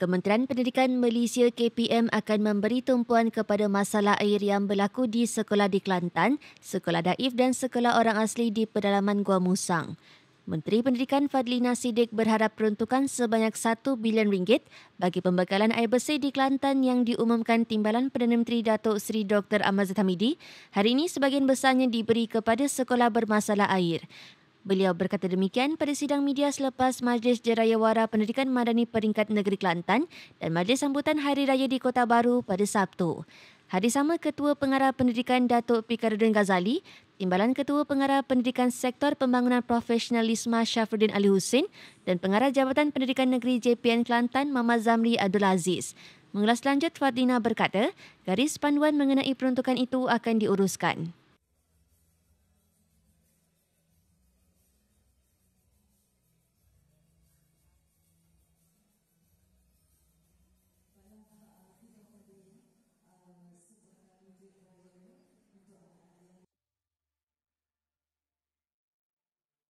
Kementerian Pendidikan Malaysia KPM akan memberi tumpuan kepada masalah air yang berlaku di sekolah di Kelantan, sekolah Daif dan sekolah orang asli di pedalaman Gua Musang. Menteri Pendidikan Fadli Siddiq berharap peruntukan sebanyak 1 bilion ringgit bagi pembekalan air bersih di Kelantan yang diumumkan Timbalan Perdana Menteri Datuk Seri Dr. Amazat Hamidi. Hari ini sebagian besarnya diberi kepada sekolah bermasalah air. Beliau berkata demikian pada sidang media selepas Majlis Jeraya Wara Pendidikan Madani Peringkat Negeri Kelantan dan Majlis Sambutan Hari Raya di Kota Baru pada Sabtu. Hari sama Ketua Pengarah Pendidikan Datuk Pikarudin Ghazali, Timbalan Ketua Pengarah Pendidikan Sektor Pembangunan Profesionalisme Syafruddin Ali Husin dan Pengarah Jabatan Pendidikan Negeri JPN Kelantan Mama Zamri Abdul Aziz. Mengulas lanjut, Fadina berkata, garis panduan mengenai peruntukan itu akan diuruskan.